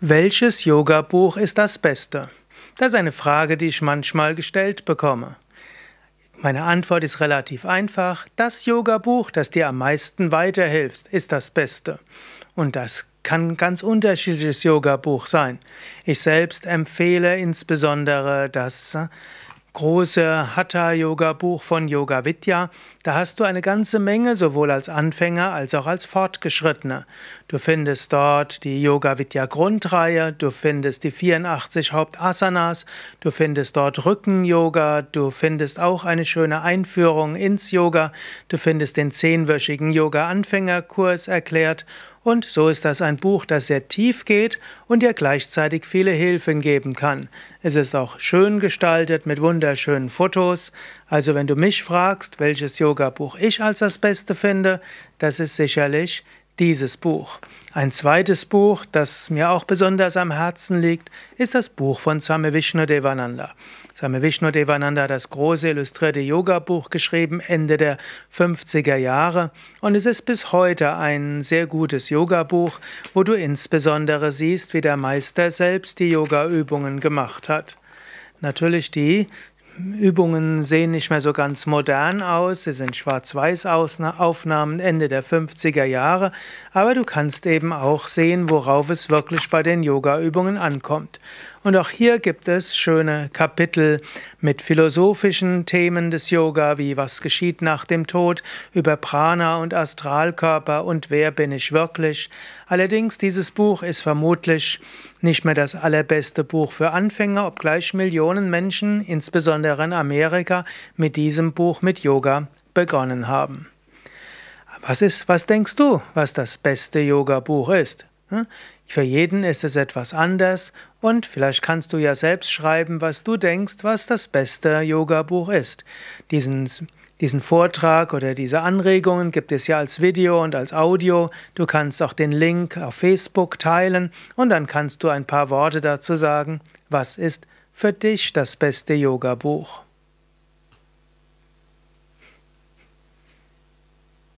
Welches Yoga-Buch ist das Beste? Das ist eine Frage, die ich manchmal gestellt bekomme. Meine Antwort ist relativ einfach. Das Yoga-Buch, das dir am meisten weiterhilft, ist das Beste. Und das kann ein ganz unterschiedliches Yoga-Buch sein. Ich selbst empfehle insbesondere das große Hatha-Yoga-Buch von Yoga Vidya, da hast du eine ganze Menge sowohl als Anfänger als auch als Fortgeschrittene. Du findest dort die Yoga Vidya Grundreihe, du findest die 84 Hauptasanas, du findest dort Rücken-Yoga, du findest auch eine schöne Einführung ins Yoga, du findest den zehnwöchigen Yoga-Anfängerkurs erklärt und so ist das ein Buch, das sehr tief geht und dir gleichzeitig viele Hilfen geben kann. Es ist auch schön gestaltet mit wunderschönen Fotos. Also wenn du mich fragst, welches Yoga-Buch ich als das Beste finde, das ist sicherlich dieses Buch. Ein zweites Buch, das mir auch besonders am Herzen liegt, ist das Buch von Swami Vishnu Devananda. Swami Vishnu Devananda hat das große illustrierte Yoga-Buch geschrieben Ende der 50er Jahre und es ist bis heute ein sehr gutes Yoga-Buch, wo du insbesondere siehst, wie der Meister selbst die Yoga-Übungen gemacht hat. Natürlich die Übungen sehen nicht mehr so ganz modern aus, sie sind Schwarz-Weiß-Aufnahmen Ende der 50er Jahre, aber du kannst eben auch sehen, worauf es wirklich bei den Yoga-Übungen ankommt. Und auch hier gibt es schöne Kapitel mit philosophischen Themen des Yoga, wie was geschieht nach dem Tod, über Prana und Astralkörper und wer bin ich wirklich. Allerdings, dieses Buch ist vermutlich nicht mehr das allerbeste Buch für Anfänger, obgleich Millionen Menschen, insbesondere anderen Amerika mit diesem Buch mit Yoga begonnen haben. Was ist, was denkst du, was das beste Yoga-Buch ist? Hm? Für jeden ist es etwas anders und vielleicht kannst du ja selbst schreiben, was du denkst, was das beste Yoga-Buch ist. Diesen, diesen Vortrag oder diese Anregungen gibt es ja als Video und als Audio. Du kannst auch den Link auf Facebook teilen und dann kannst du ein paar Worte dazu sagen, was ist für dich das beste Yoga-Buch.